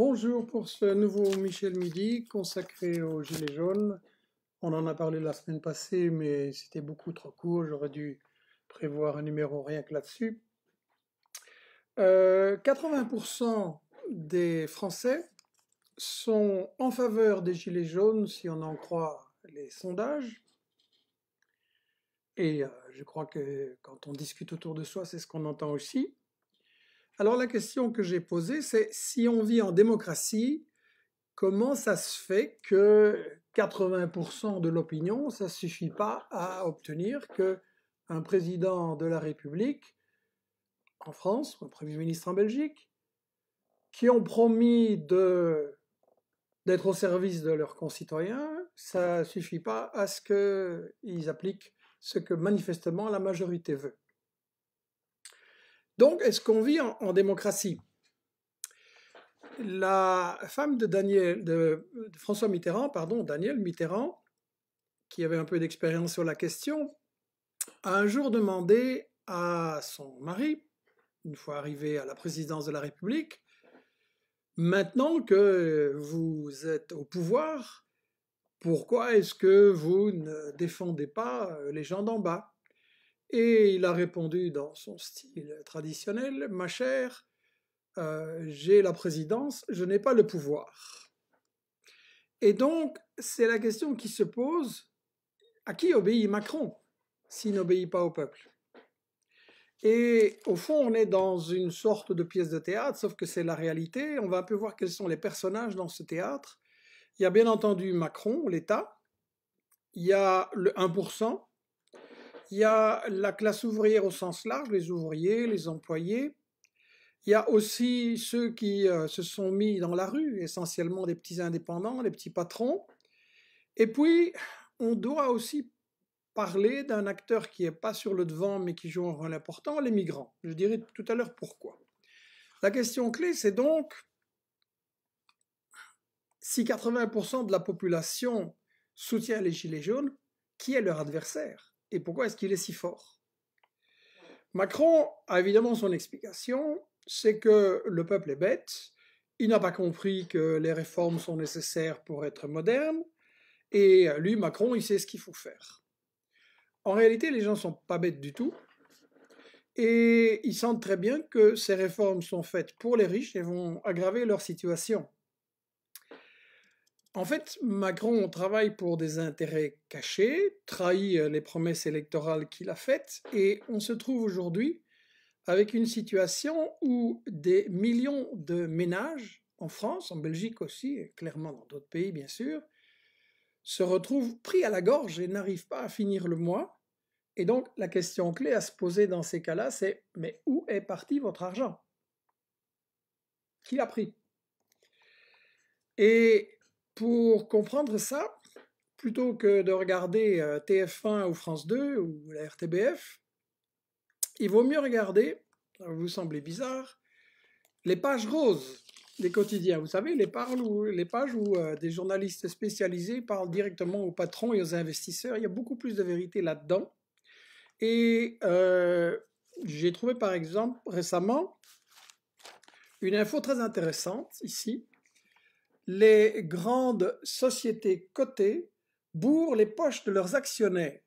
Bonjour pour ce nouveau Michel Midi consacré aux Gilets jaunes. On en a parlé la semaine passée, mais c'était beaucoup trop court. J'aurais dû prévoir un numéro rien que là-dessus. 80% euh, des Français sont en faveur des Gilets jaunes, si on en croit les sondages. Et euh, je crois que quand on discute autour de soi, c'est ce qu'on entend aussi. Alors la question que j'ai posée, c'est si on vit en démocratie, comment ça se fait que 80% de l'opinion, ça ne suffit pas à obtenir que un président de la République en France, un Premier ministre en Belgique, qui ont promis d'être au service de leurs concitoyens, ça ne suffit pas à ce qu'ils appliquent ce que manifestement la majorité veut. Donc, est-ce qu'on vit en, démocratie La femme de, François Mitterrand, pardon, Daniel Mitterrand, qui avait un peu d'expérience sur la question, a un jour demandé à son mari, une fois arrivé à la présidence de la République, maintenant que vous êtes au pouvoir, pourquoi est-ce que vous ne défendez pas les gens d'en bas et il a répondu dans son style traditionnel, Ma chère, euh, j'ai la présidence, je n'ai pas le pouvoir. Et donc, c'est la question qui se pose, à qui obéit Macron s'il n'obéit pas au peuple Et au fond, on est dans une sorte de pièce de théâtre, sauf que c'est la réalité. On va un peu voir quels sont les personnages dans ce théâtre. Il y a bien entendu Macron, l'État. Il y a le 1%, il y a la classe ouvrière au sens large, les ouvriers, les employés. Il y a aussi ceux qui euh, se sont mis dans la rue, essentiellement des petits indépendants, les petits patrons. Et puis, on doit aussi parler d'un acteur qui n'est pas sur le devant mais qui joue un rôle important, les migrants. Je dirai tout à l'heure pourquoi. La question clé, c'est donc si 80% de la population soutient les Gilets jaunes, qui est leur adversaire et pourquoi est-ce qu'il est si fort Macron a évidemment son explication, c'est que le peuple est bête, il n'a pas compris que les réformes sont nécessaires pour être moderne, et lui, Macron, il sait ce qu'il faut faire. En réalité, les gens ne sont pas bêtes du tout, et ils sentent très bien que ces réformes sont faites pour les riches et vont aggraver leur situation. En fait, Macron travaille pour des intérêts cachés, trahit euh, les promesses électorales qu'il a faites, et on se trouve aujourd'hui avec une situation où des millions de ménages, en France, en Belgique aussi, et clairement dans d'autres pays bien sûr, se retrouvent pris à la gorge et n'arrivent pas à finir le mois. Et donc la question clé à se poser dans ces cas-là, c'est mais où est parti votre argent Qui l'a pris Et pour comprendre ça, plutôt que de regarder euh, TF1 ou France 2 ou la RTBF, il vaut mieux regarder, ça vous semblez bizarre, les pages roses des quotidiens. Vous savez, les, les pages où euh, des journalistes spécialisés parlent directement aux patrons et aux investisseurs. Il y a beaucoup plus de vérité là-dedans. Et euh, j'ai trouvé par exemple récemment une info très intéressante ici les grandes sociétés cotées bourrent les poches de leurs actionnaires.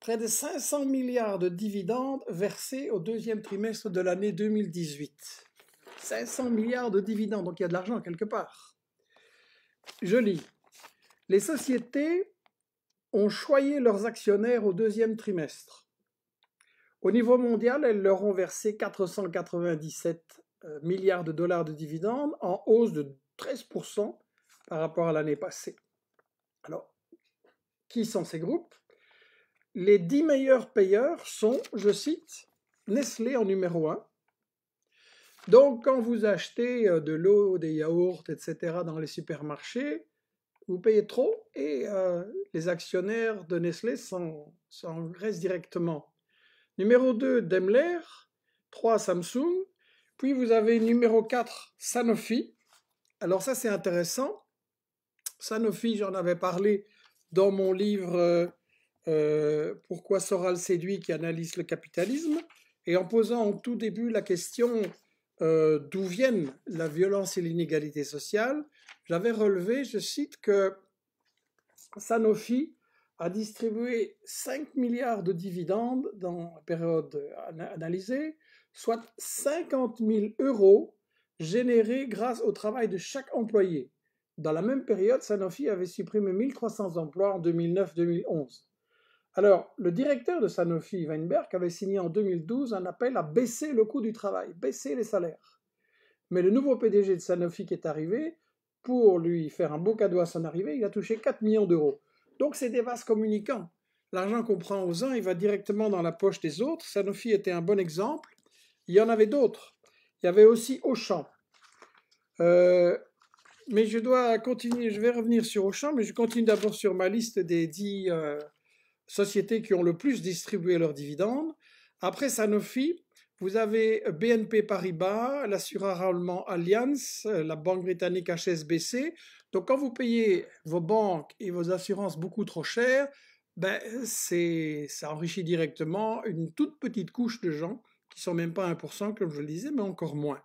Près de 500 milliards de dividendes versés au deuxième trimestre de l'année 2018. 500 milliards de dividendes, donc il y a de l'argent quelque part. Je lis. Les sociétés ont choyé leurs actionnaires au deuxième trimestre. Au niveau mondial, elles leur ont versé 497 euh, milliards de dollars de dividendes en hausse de 13% par rapport à l'année passée. Alors, qui sont ces groupes Les 10 meilleurs payeurs sont, je cite, Nestlé en numéro 1. Donc, quand vous achetez euh, de l'eau, des yaourts, etc. dans les supermarchés, vous payez trop et euh, les actionnaires de Nestlé s'engraissent directement. Numéro 2, Daimler. 3, Samsung. Puis vous avez numéro 4, Sanofi. Alors ça c'est intéressant. Sanofi, j'en avais parlé dans mon livre euh, euh, Pourquoi Soral séduit qui analyse le capitalisme, et en posant en tout début la question euh, d'où viennent la violence et l'inégalité sociale, j'avais relevé, je cite, que Sanofi a distribué 5 milliards de dividendes dans la période analysée, soit 50 000 euros générés grâce au travail de chaque employé. Dans la même période, Sanofi avait supprimé 1300 emplois en 2009-2011. Alors, le directeur de Sanofi, Weinberg, avait signé en 2012 un appel à baisser le coût du travail, baisser les salaires. Mais le nouveau PDG de Sanofi qui est arrivé, pour lui faire un beau cadeau à son arrivée, il a touché 4 millions d'euros. Donc c'est des vases communicants. L'argent qu'on prend aux uns, il va directement dans la poche des autres. Sanofi était un bon exemple. Il y en avait d'autres. Il y avait aussi Auchan. Euh, mais je dois continuer, je vais revenir sur Auchan, mais je continue d'abord sur ma liste des dix euh, sociétés qui ont le plus distribué leurs dividendes. Après Sanofi, vous avez BNP Paribas, l'assureur allemand Allianz, la banque britannique HSBC. Donc quand vous payez vos banques et vos assurances beaucoup trop chères, ben, ça enrichit directement une toute petite couche de gens qui sont même pas 1%, comme je le disais, mais encore moins.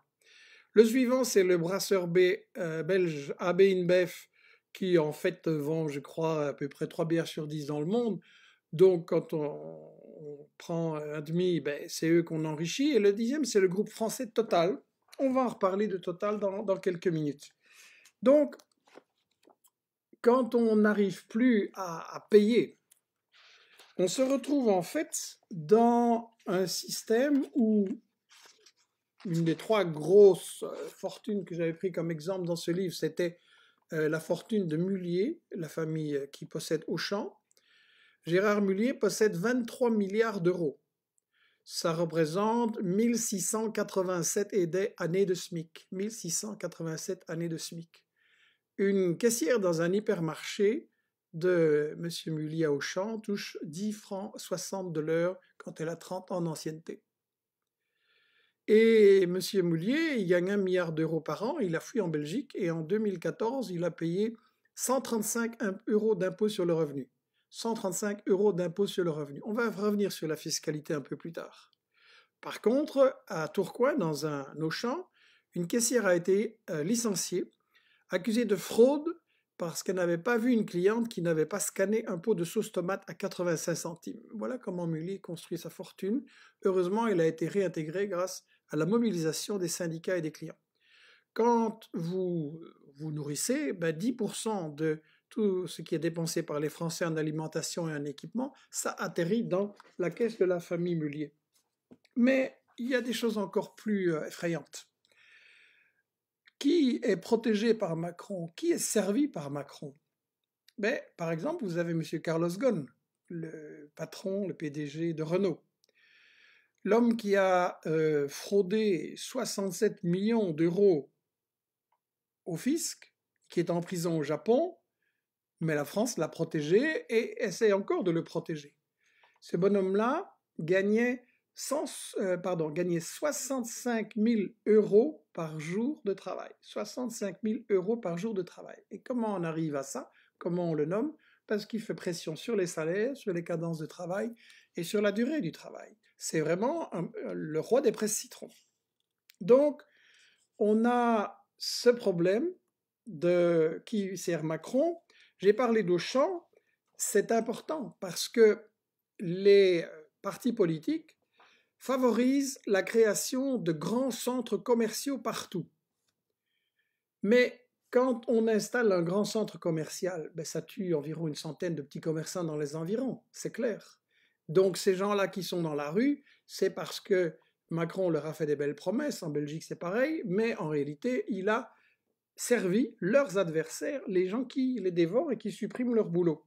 Le suivant, c'est le brasseur B euh, belge AB InBev, qui en fait vend, je crois, à peu près 3 bières sur 10 dans le monde. Donc, quand on, prend un demi, ben, c'est eux qu'on enrichit. Et le dixième, c'est le groupe français Total. On va en reparler de Total dans, quelques minutes. Donc, quand on n'arrive plus à payer, on se retrouve en fait dans un système où une des trois grosses euh, fortunes que j'avais pris comme exemple dans ce livre, c'était euh, la fortune de Mullier, la famille euh, qui possède Auchan. Gérard Mullier possède 23 milliards d'euros. Ça représente 1687 années de SMIC. 1687 années de SMIC. Une caissière dans un hypermarché de M. Mullier à Auchan touche 10 francs 60 de l'heure quand elle a 30 ans d'ancienneté. Et M. Moulier, il gagne un milliard d'euros par an, il a fui en Belgique et en 2014, il a payé 135 euros d'impôt sur le revenu. 135 euros d'impôt sur le revenu. On va revenir sur la fiscalité un peu plus tard. Par contre, à Tourcoing, dans un Auchan, une caissière a été euh, licenciée, accusée de fraude parce qu'elle n'avait pas vu une cliente qui n'avait pas scanné un pot de sauce tomate à 85 centimes. Voilà comment mullier construit sa fortune. Heureusement, il a été réintégré grâce à la mobilisation des syndicats et des clients. Quand vous vous nourrissez, 10% ben, de tout ce qui est dépensé par les Français en alimentation et en équipement, ça atterrit dans la caisse de la famille Mullier. Mais il y a des choses encore plus euh, effrayantes. Qui est protégé par Macron Qui est servi par Macron ben, Par exemple, vous avez M. Carlos Ghosn, le patron, le PDG de Renault. L'homme qui a euh, fraudé 67 millions d'euros au fisc, qui est en prison au Japon, mais la France l'a protégé et essaie encore de le protéger. Ce bonhomme-là gagnait euh, pardon, gagner 65 000 euros par jour de travail. 65 000 euros par jour de travail. Et comment on arrive à ça Comment on le nomme Parce qu'il fait pression sur les salaires, sur les cadences de travail et sur la durée du travail. C'est vraiment euh, le roi des presses citrons. Donc, on a ce problème de qui sert Macron. J'ai parlé d'Auchan. C'est important parce que les euh, partis politiques favorise la création de grands centres commerciaux partout. Mais quand on installe un grand centre commercial, ben, ça tue environ une centaine de petits commerçants dans les environs, c'est clair. Donc ces gens-là qui sont dans la rue, c'est parce que Macron leur a fait des belles promesses, en Belgique c'est pareil, mais en réalité, il a servi leurs adversaires, les gens qui les dévorent et qui suppriment leur boulot.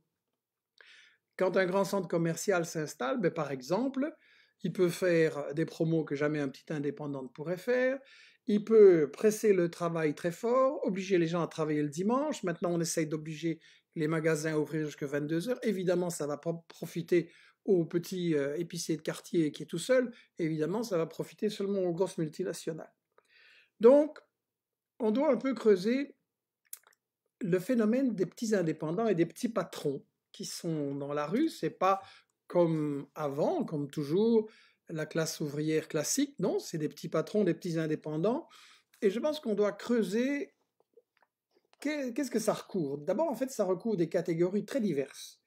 Quand un grand centre commercial s'installe, ben, par exemple, il peut faire des promos que jamais un petit indépendant ne pourrait faire, il peut presser le travail très fort, obliger les gens à travailler le dimanche, maintenant on essaye d'obliger les magasins à ouvrir jusqu'à 22 heures. évidemment ça va profiter au petit euh, épicier de quartier qui est tout seul, évidemment, ça va profiter seulement aux grosses multinationales. Donc, on doit un peu creuser le phénomène des petits indépendants et des petits patrons qui sont dans la rue. C'est pas comme avant, comme toujours, la classe ouvrière classique, non, c'est des petits patrons, des petits indépendants. Et je pense qu'on doit creuser qu'est-ce que ça recourt. D'abord, en fait, ça recourt des catégories très diverses.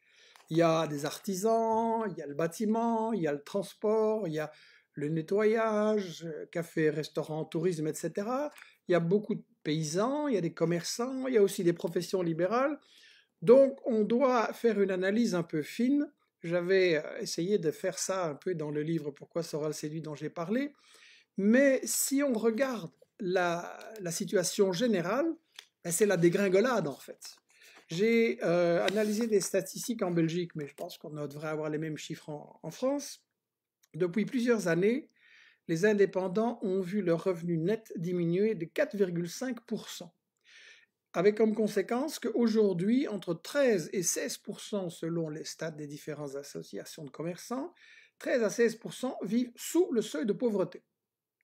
Il y a des artisans, il y a le bâtiment, il y a le transport, il y a le nettoyage, café, restaurant, tourisme, etc. Il y a beaucoup de paysans, il y a des commerçants, il y a aussi des professions libérales. Donc, on doit faire une analyse un peu fine j'avais euh, essayé de faire ça un peu dans le livre Pourquoi Soral séduit dont j'ai parlé. Mais si on regarde la, situation générale, ben, c'est la dégringolade en fait. J'ai euh, analysé des statistiques en Belgique, mais je pense qu'on devrait avoir les mêmes chiffres en, en, France. Depuis plusieurs années, les indépendants ont vu leur revenu net diminuer de 4,5% avec comme conséquence qu'aujourd'hui, entre 13 et 16 selon les stats des différentes associations de commerçants, 13 à 16 vivent sous le seuil de pauvreté.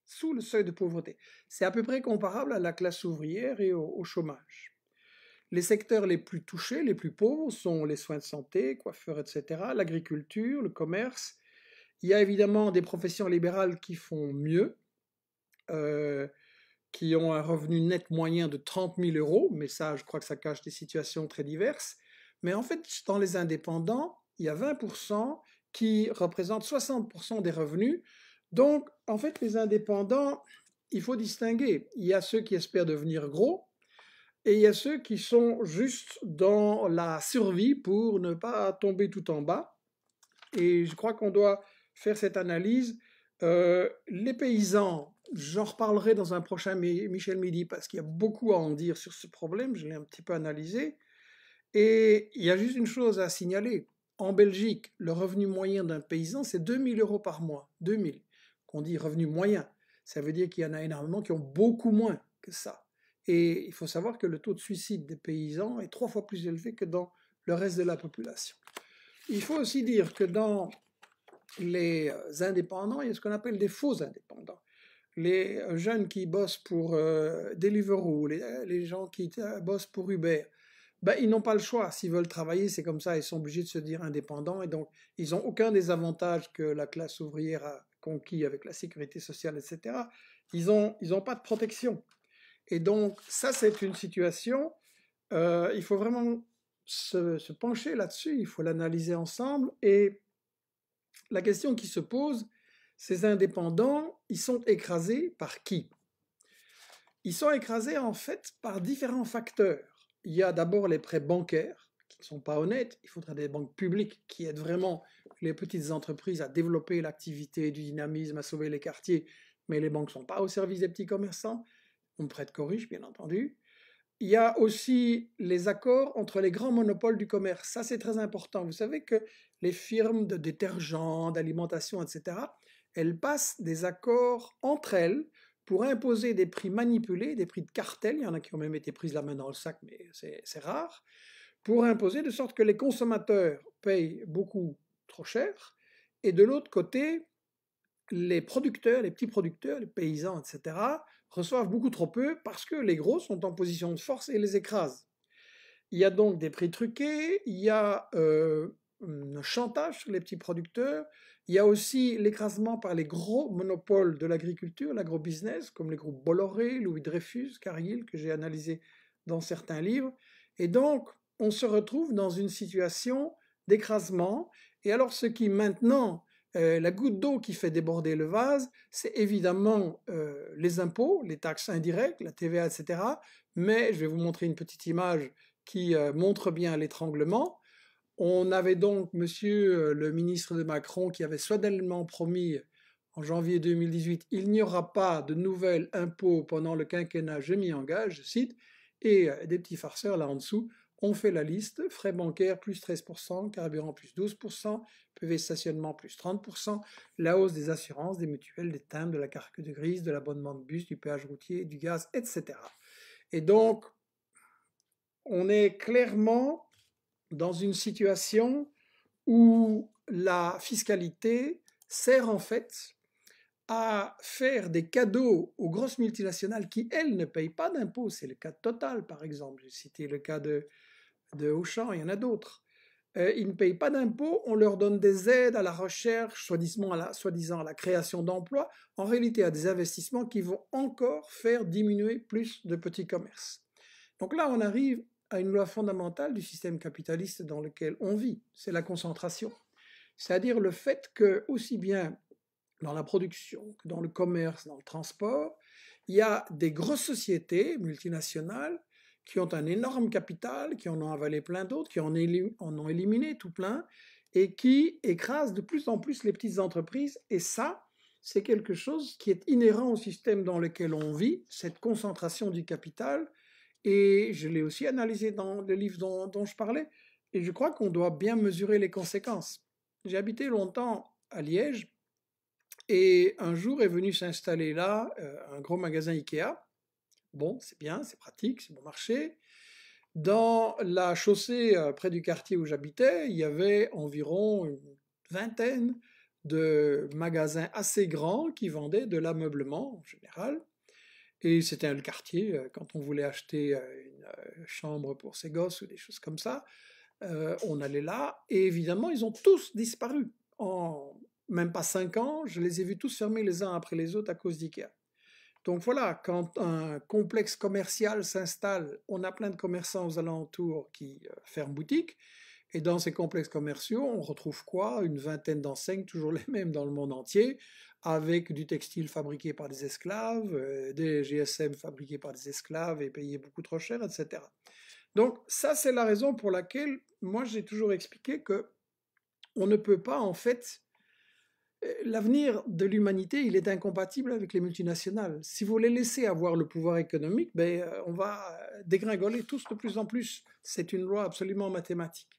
Sous le seuil de pauvreté. C'est à peu près comparable à la classe ouvrière et au, chômage. Les secteurs les plus touchés, les plus pauvres, sont les soins de santé, coiffeurs, etc., l'agriculture, le commerce. Il y a évidemment des professions libérales qui font mieux. Euh, qui ont un revenu net moyen de 30 000 euros, mais ça, je crois que ça cache des situations très diverses. Mais en fait, dans les indépendants, il y a 20% qui représentent 60% des revenus. Donc, en fait, les indépendants, il faut distinguer. Il y a ceux qui espèrent devenir gros et il y a ceux qui sont juste dans la survie pour ne pas tomber tout en bas. Et je crois qu'on doit faire cette analyse. Euh, les paysans J'en reparlerai dans un prochain Michel Midi parce qu'il y a beaucoup à en dire sur ce problème, je l'ai un petit peu analysé. Et il y a juste une chose à signaler. En Belgique, le revenu moyen d'un paysan, c'est 2000 euros par mois. 2000. Qu'on dit revenu moyen, ça veut dire qu'il y en a énormément qui ont beaucoup moins que ça. Et il faut savoir que le taux de suicide des paysans est trois fois plus élevé que dans le reste de la population. Il faut aussi dire que dans les euh, indépendants, il y a ce qu'on appelle des faux indépendants les jeunes qui bossent pour euh, Deliveroo, les, gens qui euh, bossent pour Uber, ben, ils n'ont pas le choix. S'ils veulent travailler, c'est comme ça, ils sont obligés de se dire indépendants et donc ils n'ont aucun des avantages que la classe ouvrière a conquis avec la sécurité sociale, etc. Ils n'ont pas de protection. Et donc ça, c'est une situation, euh, il faut vraiment se pencher là-dessus, il faut l'analyser ensemble. Et la question qui se pose, ces indépendants, ils sont écrasés par qui Ils sont écrasés en fait par différents facteurs. Il y a d'abord les prêts bancaires qui ne sont pas honnêtes. Il faudrait des banques publiques qui aident vraiment les petites entreprises à développer l'activité, du dynamisme, à sauver les quartiers. Mais les banques ne sont pas au service des petits commerçants. On prête corrige, bien entendu. Il y a aussi les accords entre les grands monopoles du commerce. Ça, c'est très important. Vous savez que les firmes de détergents, d'alimentation, etc., elles passent des accords entre elles pour imposer des prix manipulés, des prix de cartel, il y en a qui ont même été prises la main dans le sac, mais c'est rare, pour imposer de sorte que les consommateurs payent beaucoup trop cher, et de l'autre côté, les producteurs, les petits producteurs, les paysans, etc., reçoivent beaucoup trop peu parce que les gros sont en position de force et les écrasent. Il y a donc des prix truqués, il y a euh, un chantage sur les petits producteurs, il y a aussi l'écrasement par les gros monopoles de l'agriculture, l'agrobusiness, comme les groupes Bolloré, Louis Dreyfus, Cargill, que j'ai analysé dans certains livres. Et donc, on se retrouve dans une situation d'écrasement. Et alors, ce qui maintenant, euh, la goutte d'eau qui fait déborder le vase, c'est évidemment euh, les impôts, les taxes indirectes, la TVA, etc. Mais je vais vous montrer une petite image qui euh, montre bien l'étranglement. On avait donc monsieur euh, le ministre de Macron qui avait soigneusement promis euh, en janvier 2018 il n'y aura pas de nouvel impôt pendant le quinquennat, je m'y engage, je cite, et euh, des petits farceurs là en dessous ont fait la liste, frais bancaires plus 13%, carburant plus 12%, PV stationnement plus 30%, la hausse des assurances, des mutuelles, des timbres, de la carte de grise, de l'abonnement de bus, du péage routier, du gaz, etc. Et donc, on est clairement dans une situation où la fiscalité sert en fait à faire des cadeaux aux grosses multinationales qui, elles, ne payent pas d'impôts. C'est le cas de Total, par exemple. J'ai cité le cas de, de Auchan, il y en a d'autres. Euh, ils ne payent pas d'impôts, on leur donne des aides à la recherche, soi-disant à, la, à la création d'emplois, en réalité à des investissements qui vont encore faire diminuer plus de petits commerces. Donc là, on arrive à une loi fondamentale du système capitaliste dans lequel on vit, c'est la concentration. C'est-à-dire le fait que, aussi bien dans la production que dans le commerce, dans le transport, il y a des grosses sociétés multinationales qui ont un énorme capital, qui en ont avalé plein d'autres, qui en, en ont éliminé tout plein, et qui écrasent de plus en plus les petites entreprises. Et ça, c'est quelque chose qui est inhérent au système dans lequel on vit, cette concentration du capital et je l'ai aussi analysé dans le livre dont, je parlais. Et je crois qu'on doit bien mesurer les conséquences. J'ai habité longtemps à Liège et un jour est venu s'installer là euh, un gros magasin Ikea. Bon, c'est bien, c'est pratique, c'est bon marché. Dans la chaussée euh, près du quartier où j'habitais, il y avait environ une vingtaine de magasins assez grands qui vendaient de l'ameublement en général. Et c'était le quartier, euh, quand on voulait acheter euh, une euh, chambre pour ses gosses ou des choses comme ça, on allait là, et évidemment, ils ont tous disparu. En même pas cinq ans, je les ai vus tous fermer les uns après les autres à cause d'IKEA. Donc voilà, quand un complexe commercial s'installe, on a plein de commerçants aux alentours qui ferment boutique, et dans ces complexes commerciaux, on retrouve quoi Une vingtaine d'enseignes, toujours les mêmes dans le monde entier, avec du textile fabriqué par des esclaves, euh, des GSM fabriqués par des esclaves et payés beaucoup trop cher, etc. Donc ça, c'est la raison pour laquelle moi j'ai toujours expliqué que on ne peut pas en fait euh, L'avenir de l'humanité, il est incompatible avec les multinationales. Si vous les laissez avoir le pouvoir économique, ben, euh, on va dégringoler tous de plus en plus. C'est une loi absolument mathématique.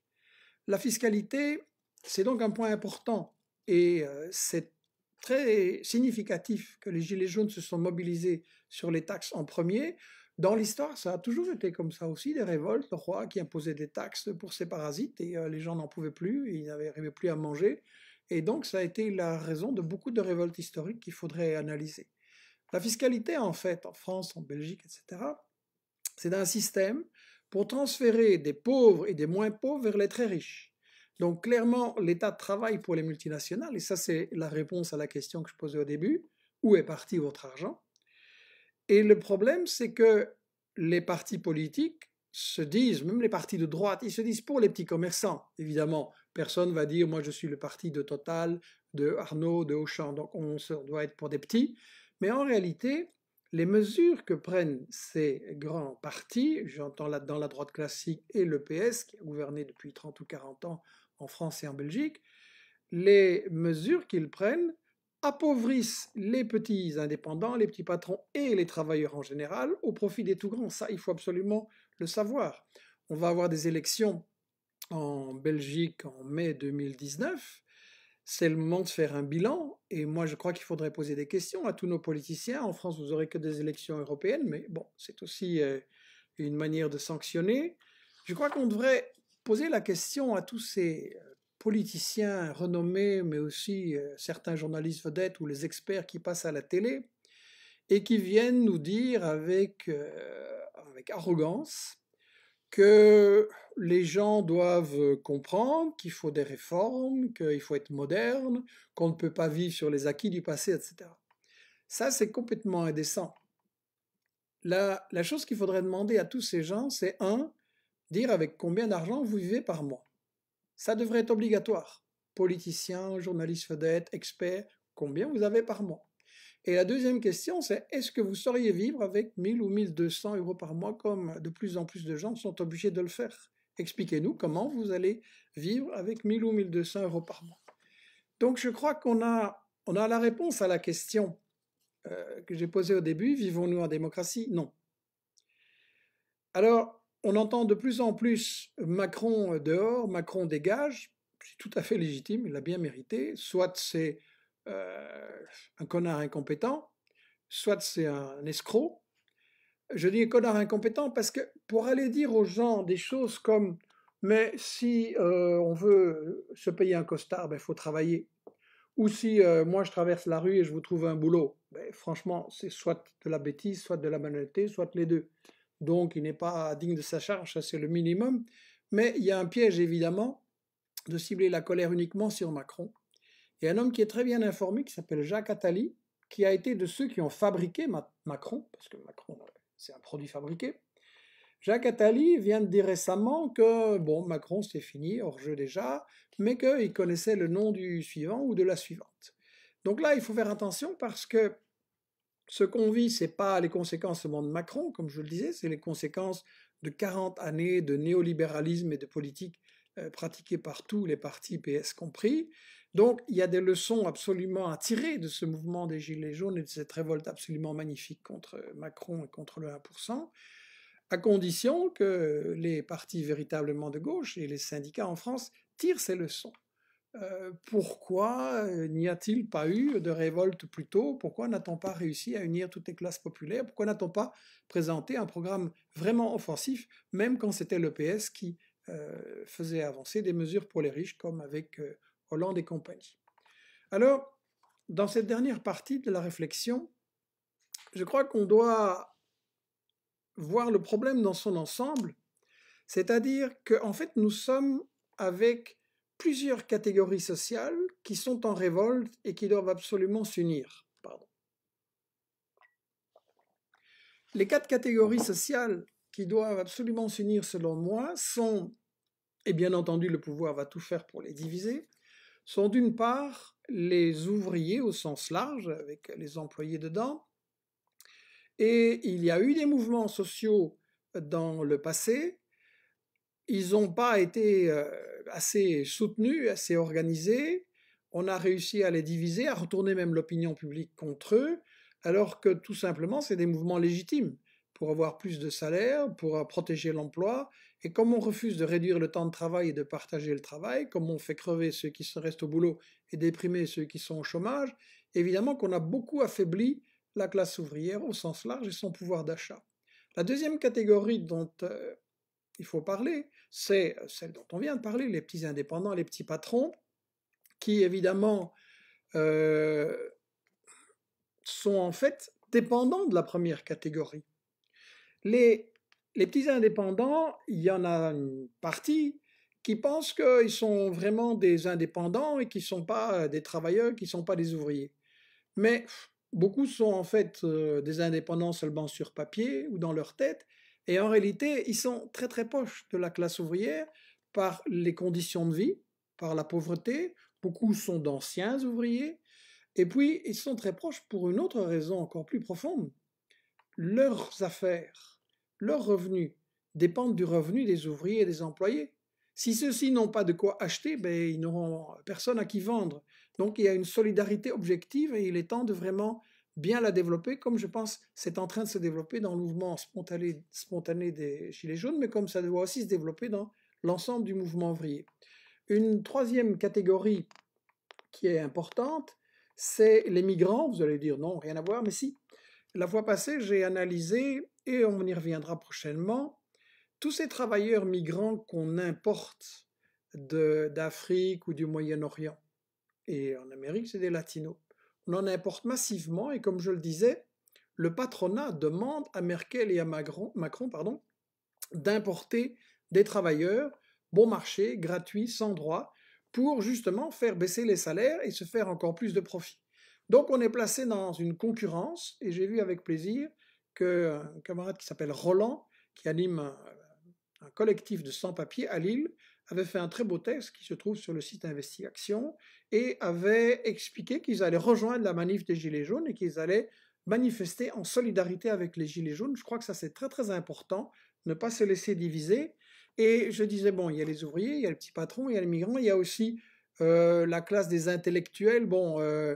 La fiscalité, c'est donc un point important. Et c'est cette très significatif que les Gilets jaunes se sont mobilisés sur les taxes en premier. Dans l'histoire, ça a toujours été comme ça aussi, des révoltes, le roi qui imposait des taxes pour ses parasites et euh, les gens n'en pouvaient plus, ils n'arrivaient plus à manger. Et donc ça a été la raison de beaucoup de révoltes historiques qu'il faudrait analyser. La fiscalité, en fait, en France, en Belgique, etc., c'est un système pour transférer des pauvres et des moins pauvres vers les très riches. Donc clairement, l'État travaille pour les multinationales, et ça c'est la réponse à la question que je posais au début, où est parti votre argent Et le problème c'est que les partis politiques se disent, même les partis de droite, ils se disent pour les petits commerçants, évidemment. Personne va dire, moi je suis le parti de Total, de Arnaud, de Auchan, donc on doit être pour des petits. Mais en réalité, les mesures que prennent ces grands partis, j'entends là-dedans la droite classique et le PS, qui a gouverné depuis 30 ou 40 ans en France et en Belgique, les mesures qu'ils prennent appauvrissent les petits indépendants, les petits patrons et les travailleurs en général au profit des tout grands. Ça, il faut absolument le savoir. On va avoir des élections en Belgique en mai 2019. C'est le moment de faire un bilan et moi je crois qu'il faudrait poser des questions à tous nos politiciens. En France, vous aurez que des élections européennes, mais bon, c'est aussi euh, une manière de sanctionner. Je crois qu'on devrait poser la question à tous ces euh, politiciens renommés, mais aussi euh, certains journalistes vedettes ou les experts qui passent à la télé et qui viennent nous dire euh, avec, arrogance que les gens doivent comprendre qu'il faut des réformes, qu'il faut être moderne, qu'on ne peut pas vivre sur les acquis du passé, etc. Ça, c'est complètement indécent. la chose qu'il faudrait demander à tous ces gens, c'est un, dire avec combien d'argent vous vivez par mois. Ça devrait être obligatoire. Politiciens, journalistes vedettes, experts, combien vous avez par mois Et la deuxième question, c'est est-ce que vous sauriez vivre avec 1000 ou 1200 euros par mois comme de plus en plus de gens sont obligés de le faire Expliquez-nous comment vous allez vivre avec 1000 ou 1200 euros par mois. Donc je crois qu'on a, on a la réponse à la question euh, que j'ai posée au début, vivons-nous en démocratie Non. Alors, on entend de plus en plus Macron euh, dehors, Macron dégage, c'est tout à fait légitime, il l'a bien mérité, soit c'est euh, un connard incompétent, soit c'est un escroc. Je dis connard incompétent parce que pour aller dire aux gens des choses comme mais si euh, on veut se payer un costard, il ben, faut travailler. Ou si moi je traverse la rue et je vous trouve un boulot, ben, franchement, c'est soit de la bêtise, soit de la banalité, soit les deux donc il n'est pas digne de sa charge, c'est le minimum. Mais il y a un piège évidemment de cibler la colère uniquement sur Macron. Et un homme qui est très bien informé, qui s'appelle Jacques Attali, qui a été de ceux qui ont fabriqué Macron, parce que Macron euh, c'est un produit fabriqué. Jacques Attali vient de dire récemment que bon Macron c'est fini, hors jeu déjà, mais qu'il connaissait le nom du suivant ou de la suivante. Donc là il faut faire attention parce que ce qu'on vit, ce n'est pas les conséquences seulement de Macron, comme je le disais, c'est les conséquences de 40 années de néolibéralisme et de politique euh, pratiquée par tous les partis, PS compris. Donc, il y a des leçons absolument à tirer de ce mouvement des Gilets jaunes et de cette révolte absolument magnifique contre euh, Macron et contre le 1%, à condition que les partis véritablement de gauche et les syndicats en France tirent ces leçons. Euh, pourquoi euh, n'y a-t-il pas eu de révolte plus tôt Pourquoi n'a-t-on pas réussi à unir toutes les classes populaires Pourquoi n'a-t-on pas présenté un programme vraiment offensif, même quand c'était le PS qui euh, faisait avancer des mesures pour les riches, comme avec Hollande et compagnie Alors, dans cette dernière partie de la réflexion, je crois qu'on doit voir le problème dans son ensemble, c'est-à-dire qu'en en fait, nous sommes avec plusieurs catégories sociales qui sont en révolte et qui doivent absolument s'unir. Les quatre catégories sociales qui doivent absolument s'unir selon moi sont, et bien entendu le pouvoir va tout faire pour les diviser, sont d'une part les ouvriers au sens large, avec les employés dedans, et il y a eu des mouvements sociaux dans le passé ils n'ont pas été euh, assez soutenus, assez organisés. On a réussi à les diviser, à retourner même l'opinion publique contre eux, alors que tout simplement, c'est des mouvements légitimes pour avoir plus de salaire, pour euh, protéger l'emploi. Et comme on refuse de réduire le temps de travail et de partager le travail, comme on fait crever ceux qui se restent au boulot et déprimer ceux qui sont au chômage, évidemment qu'on a beaucoup affaibli la classe ouvrière au sens large et son pouvoir d'achat. La deuxième catégorie dont euh, il faut parler, c'est celle dont on vient de parler, les petits indépendants, les petits patrons, qui évidemment sont en fait dépendants de la première catégorie. Les, les petits indépendants, il y en a une partie qui pensent qu'ils sont vraiment des indépendants et qui ne sont pas des travailleurs, qui ne sont pas des ouvriers. Mais beaucoup sont en fait des indépendants seulement sur papier ou dans leur tête, et en réalité, ils sont très très proches de la classe ouvrière par les conditions de vie, par la pauvreté. Beaucoup sont d'anciens ouvriers. Et puis, ils sont très proches pour une autre raison encore plus profonde. Leurs affaires, leurs revenus dépendent du revenu des ouvriers et des employés. Si ceux-ci n'ont pas de quoi acheter, ben, ils n'auront personne à qui vendre. Donc il y a une solidarité objective et il est temps de vraiment bien la développer, comme je pense c'est en train de se développer dans le mouvement spontané, spontané des Gilets jaunes, mais comme ça doit aussi se développer dans l'ensemble du mouvement ouvrier. Une troisième catégorie qui est importante, c'est les migrants. Vous allez dire non, rien à voir, mais si. La fois passée, j'ai analysé, et on y reviendra prochainement, tous ces travailleurs migrants qu'on importe d'Afrique ou du Moyen-Orient, et en Amérique, c'est des latinos on en importe massivement et comme je le disais, le patronat demande à Merkel et à Macron, pardon, d'importer des travailleurs bon marché, gratuits, sans droit, pour justement faire baisser les salaires et se faire encore plus de profits. Donc on est placé dans une concurrence et j'ai vu avec plaisir qu'un euh, camarade qui s'appelle Roland, qui anime un, un collectif de sans-papiers à Lille, avait fait un très beau texte qui se trouve sur le site Investigation et avait expliqué qu'ils allaient rejoindre la manif des Gilets jaunes et qu'ils allaient manifester en solidarité avec les Gilets jaunes. Je crois que ça c'est très très important, ne pas se laisser diviser. Et je disais, bon, il y a les ouvriers, il y a le petit patron, il y a les migrants, il y a aussi euh, la classe des intellectuels. Bon, euh,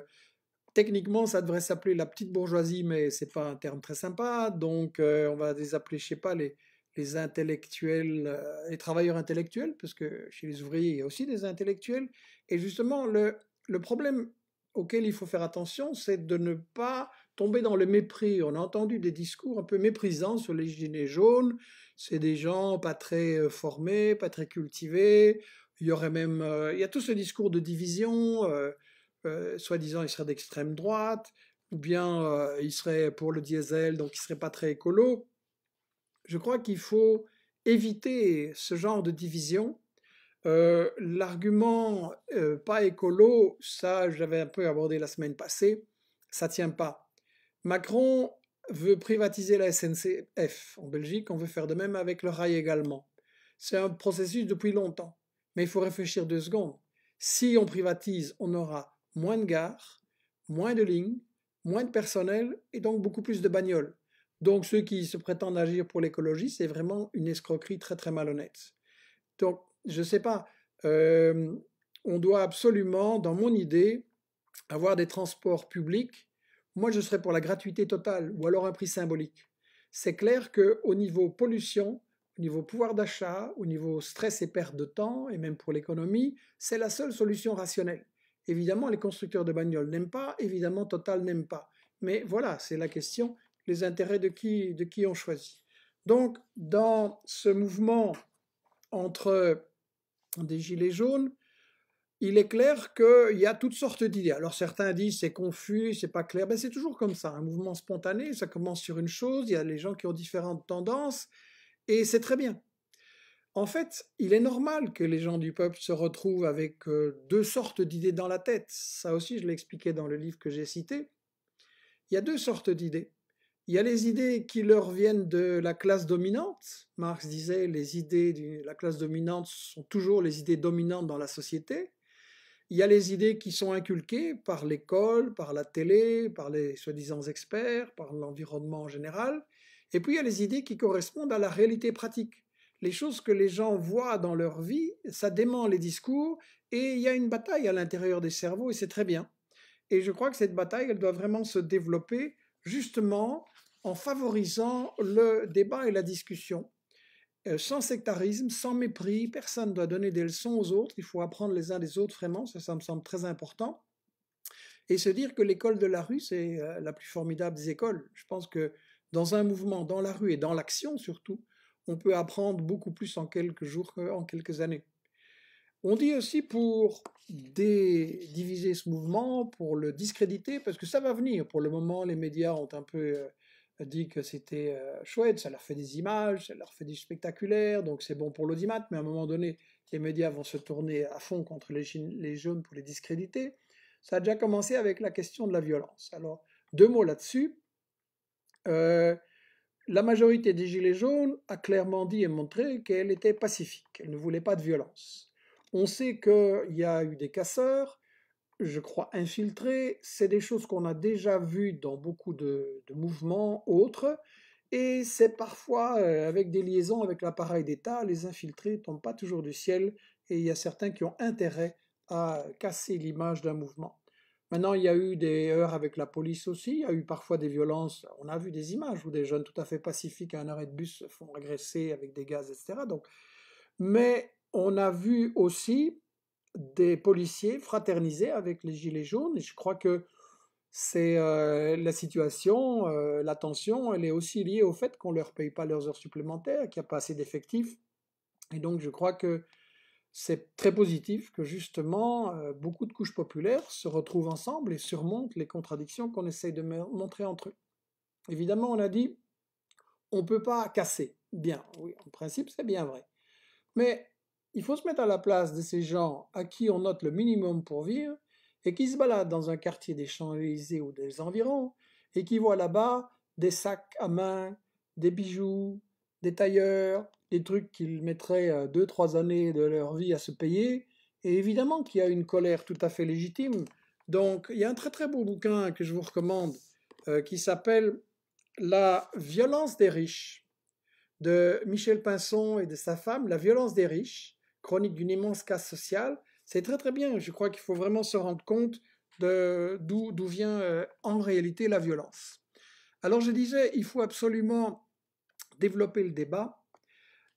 techniquement, ça devrait s'appeler la petite bourgeoisie, mais c'est pas un terme très sympa. Donc, euh, on va les appeler, je sais pas, les, les intellectuels, euh, les travailleurs intellectuels, parce que chez les ouvriers, il y a aussi des intellectuels. Et justement, le, le problème auquel il faut faire attention, c'est de ne pas tomber dans le mépris. On a entendu des discours un peu méprisants sur les gilets jaunes. C'est des gens pas très euh, formés, pas très cultivés. Il y aurait même, euh, il y a tout ce discours de division. Soit soi-disant, ils seraient d'extrême droite, ou bien ils seraient pour le diesel, donc ils seraient pas très écolo. Je crois qu'il faut éviter ce genre de division. Euh, l'argument euh, pas écolo, ça j'avais un peu abordé la semaine passée, ça tient pas. Macron veut privatiser la SNCF en Belgique, on veut faire de même avec le rail également. C'est un processus depuis longtemps, mais il faut réfléchir deux secondes. Si on privatise, on aura moins de gares, moins de lignes, moins de personnel et donc beaucoup plus de bagnoles. Donc ceux qui se prétendent agir pour l'écologie, c'est vraiment une escroquerie très très malhonnête. Donc je ne sais pas, euh, on doit absolument, dans mon idée, avoir des transports publics. Moi, je serais pour la gratuité totale ou alors un prix symbolique. C'est clair qu'au niveau pollution, au niveau pouvoir d'achat, au niveau stress et perte de temps, et même pour l'économie, c'est la seule solution rationnelle. Évidemment, les constructeurs de bagnoles n'aiment pas, évidemment, Total n'aime pas. Mais voilà, c'est la question les intérêts de qui, de qui on choisit. Donc, dans ce mouvement entre des gilets jaunes, il est clair qu'il y a toutes sortes d'idées. Alors certains disent c'est confus, c'est pas clair. mais ben, c'est toujours comme ça, un mouvement spontané, ça commence sur une chose, il y a les gens qui ont différentes tendances, et c'est très bien. En fait, il est normal que les gens du peuple se retrouvent avec euh, deux sortes d'idées dans la tête. Ça aussi, je l'ai expliqué dans le livre que j'ai cité. Il y a deux sortes d'idées. Il y a les idées qui leur viennent de la classe dominante. Marx disait les idées de la classe dominante sont toujours les idées dominantes dans la société. Il y a les idées qui sont inculquées par l'école, par la télé, par les soi-disant experts, par l'environnement en général. Et puis il y a les idées qui correspondent à la réalité pratique. Les choses que les gens voient dans leur vie, ça dément les discours et il y a une bataille à l'intérieur des cerveaux et c'est très bien. Et je crois que cette bataille, elle doit vraiment se développer justement en favorisant le débat et la discussion. Euh, sans sectarisme, sans mépris, personne ne doit donner des leçons aux autres, il faut apprendre les uns des autres vraiment, ça, ça me semble très important. Et se dire que l'école de la rue, c'est euh, la plus formidable des écoles. Je pense que dans un mouvement, dans la rue et dans l'action surtout, on peut apprendre beaucoup plus en quelques jours qu'en euh, quelques années. On dit aussi pour dé diviser ce mouvement, pour le discréditer, parce que ça va venir. Pour le moment, les médias ont un peu dit que c'était euh, chouette, ça leur fait des images, ça leur fait des spectaculaires, donc c'est bon pour l'audimat, mais à un moment donné, les médias vont se tourner à fond contre les, les jeunes pour les discréditer. Ça a déjà commencé avec la question de la violence. Alors, deux mots là-dessus. Euh, la majorité des Gilets jaunes a clairement dit et montré qu'elle était pacifique, elle ne voulait pas de violence. On sait qu'il y a eu des casseurs, je crois, infiltrés, c'est des choses qu'on a déjà vues dans beaucoup de, mouvements autres, et c'est parfois euh, avec des liaisons avec l'appareil d'État, les infiltrés ne tombent pas toujours du ciel, et il y a certains qui ont intérêt à casser l'image d'un mouvement. Maintenant, il y a eu des heurts avec la police aussi, il y a eu parfois des violences, on a vu des images où des jeunes tout à fait pacifiques à un arrêt de bus se font agresser avec des gaz, etc. Donc, mais on a vu aussi des policiers fraternisés avec les Gilets jaunes. Et je crois que c'est euh, la situation, euh, la tension, elle est aussi liée au fait qu'on ne leur paye pas leurs heures supplémentaires, qu'il n'y a pas assez d'effectifs. Et donc je crois que c'est très positif que justement euh, beaucoup de couches populaires se retrouvent ensemble et surmontent les contradictions qu'on essaye de montrer entre eux. Évidemment, on a dit, on ne peut pas casser. Bien, oui, en principe, c'est bien vrai. Mais il faut se mettre à la place de ces gens à qui on note le minimum pour vivre et qui se baladent dans un quartier des Champs-Élysées ou des environs et qui voient là-bas des sacs à main, des bijoux, des tailleurs, des trucs qu'ils mettraient euh, deux, trois années de leur vie à se payer. Et évidemment qu'il y a une colère tout à fait légitime. Donc, il y a un très très beau bouquin que je vous recommande euh, qui s'appelle La violence des riches de Michel Pinson et de sa femme, La violence des riches chronique d'une immense casse sociale, c'est très très bien. Je crois qu'il faut vraiment se rendre compte d'où vient euh, en réalité la violence. Alors je disais, il faut absolument développer le débat.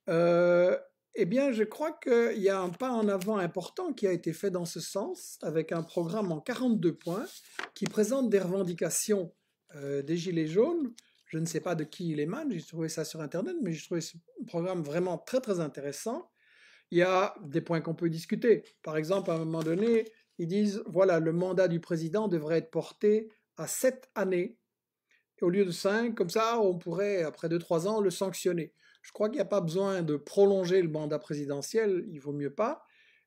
Euh, eh bien, je crois qu'il y a un pas en avant important qui a été fait dans ce sens, avec un programme en 42 points qui présente des revendications euh, des Gilets jaunes. Je ne sais pas de qui il émane, j'ai trouvé ça sur Internet, mais j'ai trouvé ce programme vraiment très très intéressant il y a des points qu'on peut discuter. Par exemple, à un moment donné, ils disent, voilà, le mandat du président devrait être porté à sept années au lieu de cinq, Comme ça, on pourrait, après deux, trois ans, le sanctionner. Je crois qu'il n'y a pas besoin de prolonger le mandat présidentiel, il vaut mieux pas.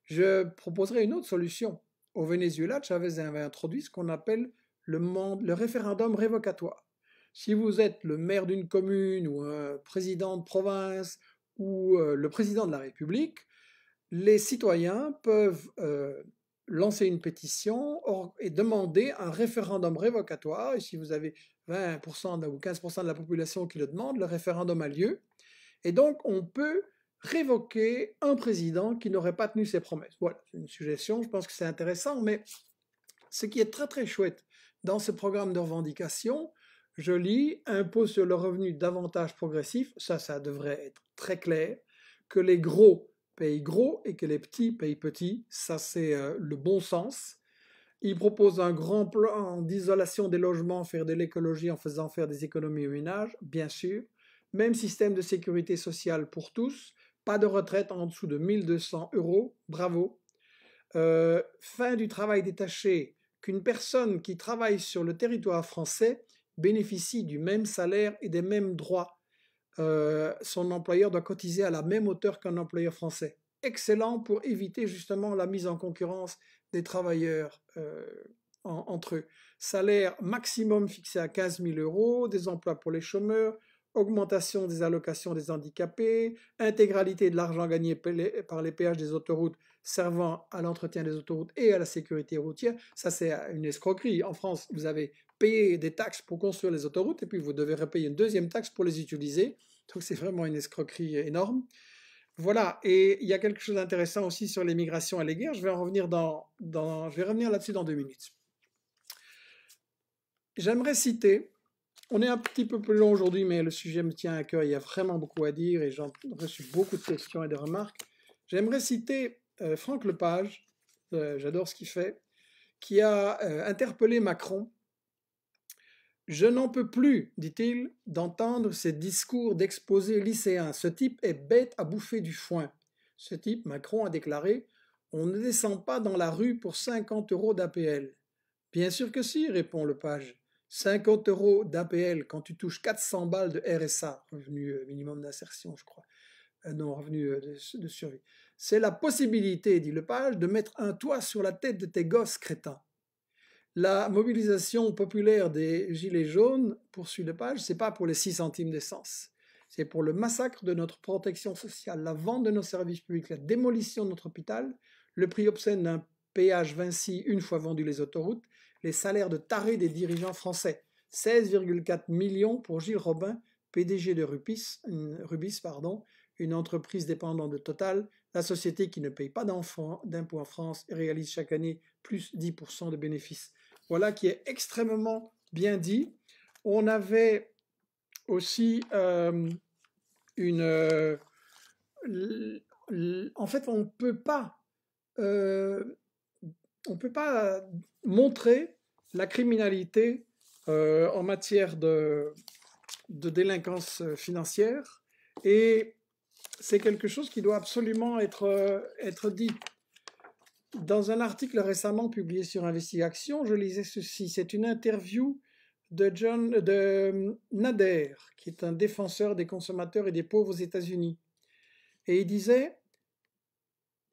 Je proposerai une autre solution. Au Venezuela, Chavez avait introduit ce qu'on appelle le, le référendum révocatoire. Si vous êtes le maire d'une commune ou un président de province ou euh, le président de la République, les citoyens peuvent euh, lancer une pétition et demander un référendum révocatoire. Et si vous avez 20% ou 15% de la population qui le demande, le référendum a lieu. Et donc, on peut révoquer un président qui n'aurait pas tenu ses promesses. Voilà, c'est une suggestion, je pense que c'est intéressant, mais ce qui est très très chouette dans ce programme de revendication, je lis impôt sur le revenu davantage progressif, ça ça devrait être très clair, que les gros payent gros et que les petits payent petits Ça, c'est euh, le bon sens. Il propose un grand plan d'isolation des logements, faire de l'écologie en faisant faire des économies au ménage, bien sûr. Même système de sécurité sociale pour tous. Pas de retraite en dessous de 1200 euros. Bravo. Euh, fin du travail détaché. Qu'une personne qui travaille sur le territoire français bénéficie du même salaire et des mêmes droits. Euh, son employeur doit cotiser à la même hauteur qu'un employeur français. Excellent pour éviter justement la mise en concurrence des travailleurs euh, entre eux. Salaire maximum fixé à 15 000 euros, des emplois pour les chômeurs, augmentation des allocations des handicapés, intégralité de l'argent gagné par les péages des autoroutes servant à l'entretien des autoroutes et à la sécurité routière. Ça, c'est une escroquerie. En France, vous avez des taxes pour construire les autoroutes et puis vous devez repayer une deuxième taxe pour les utiliser. Donc c'est vraiment une escroquerie énorme. Voilà, et il y a quelque chose d'intéressant aussi sur les migrations et les guerres. Je vais en revenir dans, dans je vais revenir là-dessus dans deux minutes. J'aimerais citer, on est un petit peu plus long aujourd'hui, mais le sujet me tient à cœur, il y a vraiment beaucoup à dire et j'en reçu beaucoup de questions et de remarques. J'aimerais citer euh, Franck Lepage, euh, j'adore ce qu'il fait, qui a euh, interpellé Macron je n'en peux plus, dit-il, d'entendre ces discours d'exposés lycéens. Ce type est bête à bouffer du foin. Ce type, Macron a déclaré, on ne descend pas dans la rue pour 50 euros d'APL. Bien sûr que si, répond le page. 50 euros d'APL quand tu touches 400 balles de RSA, revenu euh, minimum d'insertion, je crois. Euh, non, revenu euh, de, de survie. C'est la possibilité, dit le page, de mettre un toit sur la tête de tes gosses crétins la mobilisation populaire des Gilets jaunes poursuit le ce c'est pas pour les 6 centimes d'essence. C'est pour le massacre de notre protection sociale, la vente de nos services publics, la démolition de notre hôpital, le prix obscène d'un péage Vinci une fois vendu les autoroutes, les salaires de tarés des dirigeants français. 16,4 millions pour Gilles Robin, PDG de euh, Rubis, pardon, une entreprise dépendante de Total, la société qui ne paye pas d'impôts en France et réalise chaque année plus 10% de bénéfices voilà qui est extrêmement bien dit. On avait aussi euh, une... Euh, en fait, on ne peut pas... Euh, on peut pas montrer la criminalité en matière de, de délinquance financière et c'est quelque chose qui doit absolument être, être dit. Dans un article récemment publié sur Investigation, je lisais ceci. C'est une interview de, John, de euh, Nader, qui est un défenseur des consommateurs et des pauvres aux États-Unis. Et il disait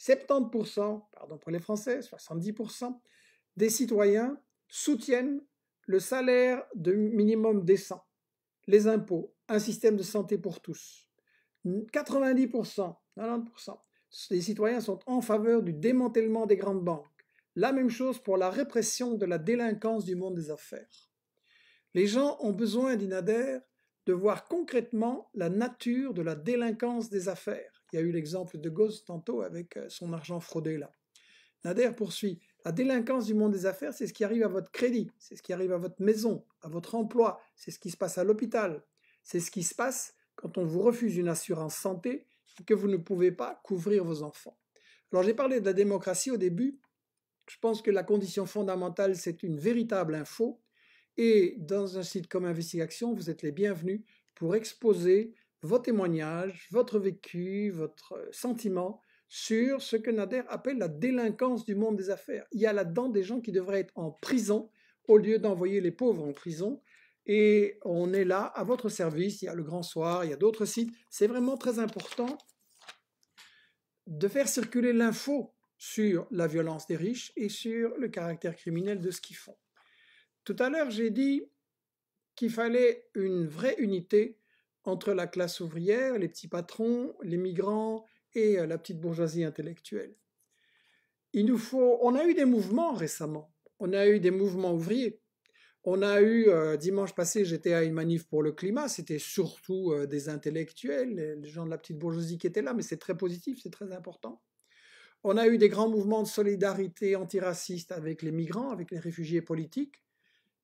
70%, pardon pour les Français, 70% des citoyens soutiennent le salaire de minimum décent, les impôts, un système de santé pour tous. 90%, 90% les citoyens sont en faveur du démantèlement des grandes banques. La même chose pour la répression de la délinquance du monde des affaires. Les gens ont besoin, dit Nader, de voir concrètement la nature de la délinquance des affaires. Il y a eu l'exemple de Gauss tantôt avec euh, son argent fraudé là. Nader poursuit. La délinquance du monde des affaires, c'est ce qui arrive à votre crédit, c'est ce qui arrive à votre maison, à votre emploi, c'est ce qui se passe à l'hôpital, c'est ce qui se passe quand on vous refuse une assurance santé, que vous ne pouvez pas couvrir vos enfants. Alors j'ai parlé de la démocratie au début. Je pense que la condition fondamentale, c'est une véritable info. Et dans un site comme Investigation, vous êtes les bienvenus pour exposer vos témoignages, votre vécu, votre euh, sentiment sur ce que Nader appelle la délinquance du monde des affaires. Il y a là-dedans des gens qui devraient être en prison au lieu d'envoyer les pauvres en prison. Et on est là à votre service. Il y a le Grand Soir, il y a d'autres sites. C'est vraiment très important de faire circuler l'info sur la violence des riches et sur le caractère criminel de ce qu'ils font. Tout à l'heure, j'ai dit qu'il fallait une vraie unité entre la classe ouvrière, les petits patrons, les migrants et euh, la petite bourgeoisie intellectuelle. Il nous faut, on a eu des mouvements récemment, on a eu des mouvements ouvriers, on a eu, euh, dimanche passé, j'étais à une manif pour le climat, c'était surtout euh, des intellectuels, les, gens de la petite bourgeoisie qui étaient là, mais c'est très positif, c'est très important. On a eu des grands mouvements de solidarité antiraciste avec les migrants, avec les réfugiés politiques.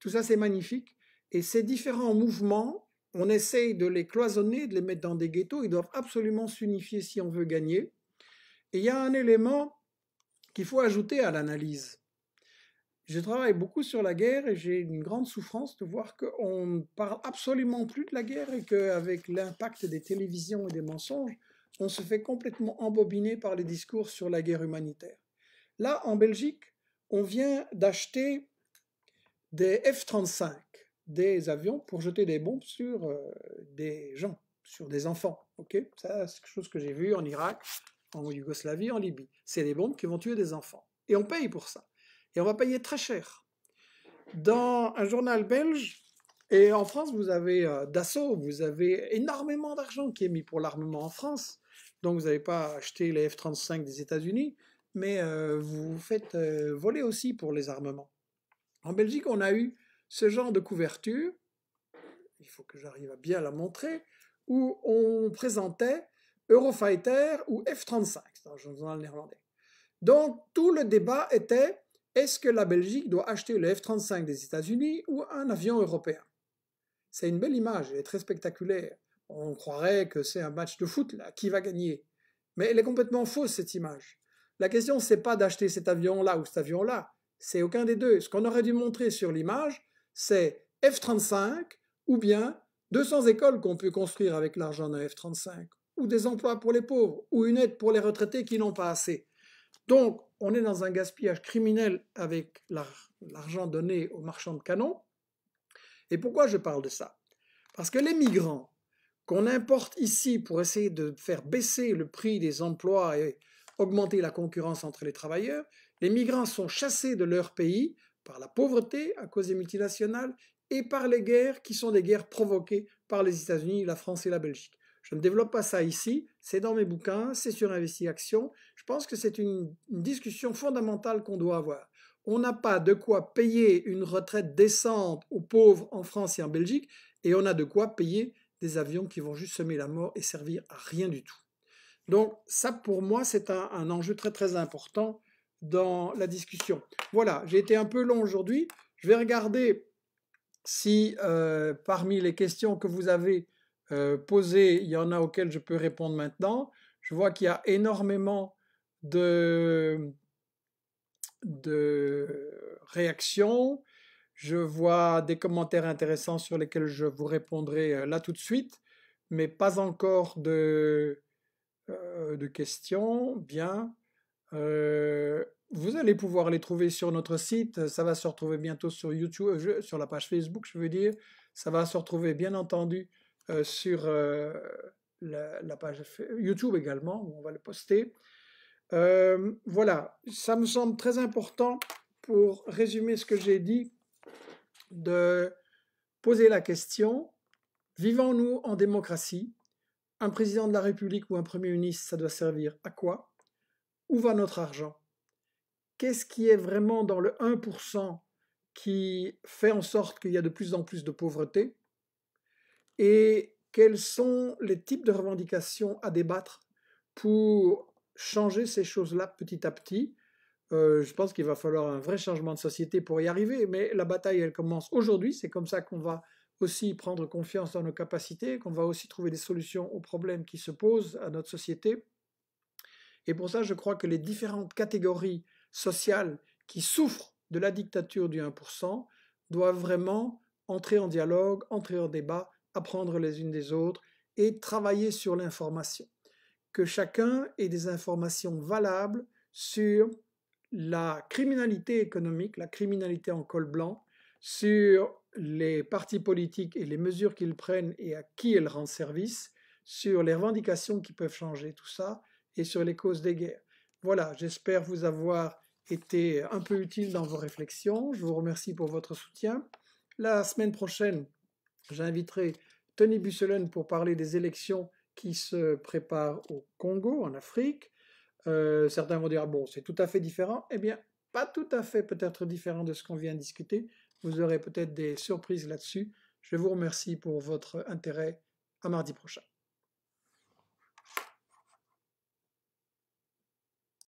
Tout ça, c'est magnifique. Et ces différents mouvements, on essaye de les cloisonner, de les mettre dans des ghettos. Ils doivent absolument s'unifier si on veut gagner. Et il y a un élément qu'il faut ajouter à l'analyse je travaille beaucoup sur la guerre et j'ai une grande souffrance de voir qu'on ne parle absolument plus de la guerre et qu'avec l'impact des télévisions et des mensonges, on se fait complètement embobiner par les discours sur la guerre humanitaire. Là, en Belgique, on vient d'acheter des F-35, des avions pour jeter des bombes sur euh, des gens, sur des enfants. Ok, Ça, c'est quelque chose que j'ai vu en Irak, en Yougoslavie, en Libye. C'est des bombes qui vont tuer des enfants. Et on paye pour ça. Et on va payer très cher. Dans un journal belge, et en France, vous avez euh, Dassault, vous avez énormément d'argent qui est mis pour l'armement en France. Donc vous n'avez pas acheté les F-35 des États-Unis, mais euh, vous faites euh, voler aussi pour les armements. En Belgique, on a eu ce genre de couverture, il faut que j'arrive à bien la montrer, où on présentait Eurofighter ou F-35 dans le journal néerlandais. Donc tout le débat était est-ce que la Belgique doit acheter le F-35 des États-Unis ou un avion européen C'est une belle image, elle est très spectaculaire. On croirait que c'est un match de foot, là, qui va gagner Mais elle est complètement fausse, cette image. La question, c'est pas d'acheter cet avion-là ou cet avion-là, c'est aucun des deux. Ce qu'on aurait dû montrer sur l'image, c'est F-35 ou bien 200 écoles qu'on peut construire avec l'argent d'un F-35, ou des emplois pour les pauvres, ou une aide pour les retraités qui n'ont pas assez. Donc, on est dans un gaspillage criminel avec l'argent donné aux marchands de canons. Et pourquoi je parle de ça Parce que les migrants qu'on importe ici pour essayer de faire baisser le prix des emplois et augmenter la concurrence entre les travailleurs, les migrants sont chassés de leur pays par la pauvreté à cause des multinationales et par les guerres qui sont des guerres provoquées par les États-Unis, la France et la Belgique. Je ne développe pas ça ici, c'est dans mes bouquins, c'est sur Investi Action. Je pense que c'est une, discussion fondamentale qu'on doit avoir. On n'a pas de quoi payer une retraite décente aux pauvres en France et en Belgique, et on a de quoi payer des avions qui vont juste semer la mort et servir à rien du tout. Donc ça, pour moi, c'est un, enjeu très très important dans la discussion. Voilà, j'ai été un peu long aujourd'hui. Je vais regarder si euh, parmi les questions que vous avez, euh, posé, posées, il y en a auxquelles je peux répondre maintenant. Je vois qu'il y a énormément de, de réactions. Je vois des commentaires intéressants sur lesquels je vous répondrai euh, là tout de suite, mais pas encore de, euh, de questions. Bien. vous allez pouvoir les trouver sur notre site. Ça va se retrouver bientôt sur YouTube, sur la page Facebook, je veux dire. Ça va se retrouver, bien entendu, euh, sur euh, la, page YouTube également, où on va le poster. Euh, voilà, ça me semble très important pour résumer ce que j'ai dit, de poser la question, vivons-nous en démocratie Un président de la République ou un Premier ministre, ça doit servir à quoi Où va notre argent Qu'est-ce qui est vraiment dans le 1% qui fait en sorte qu'il y a de plus en plus de pauvreté et quels sont les types de revendications à débattre pour changer ces choses-là petit à petit. Euh, je pense qu'il va falloir un vrai changement de société pour y arriver, mais la bataille, elle commence aujourd'hui. C'est comme ça qu'on va aussi prendre confiance dans nos capacités, qu'on va aussi trouver des solutions aux problèmes qui se posent à notre société. Et pour ça, je crois que les différentes catégories sociales qui souffrent de la dictature du 1% doivent vraiment entrer en dialogue, entrer en débat apprendre les unes des autres et travailler sur l'information. Que chacun ait des informations valables sur la criminalité économique, la criminalité en col blanc, sur les partis politiques et les mesures qu'ils prennent et à qui elles rendent service, sur les revendications qui peuvent changer tout ça et sur les causes des guerres. Voilà, j'espère vous avoir été un peu utile dans vos réflexions. Je vous remercie pour votre soutien. La semaine prochaine, J'inviterai Tony Busselen pour parler des élections qui se préparent au Congo, en Afrique. Euh, certains vont dire, ah bon, c'est tout à fait différent. Eh bien, pas tout à fait peut-être différent de ce qu'on vient de discuter. Vous aurez peut-être des surprises là-dessus. Je vous remercie pour votre intérêt. À mardi prochain.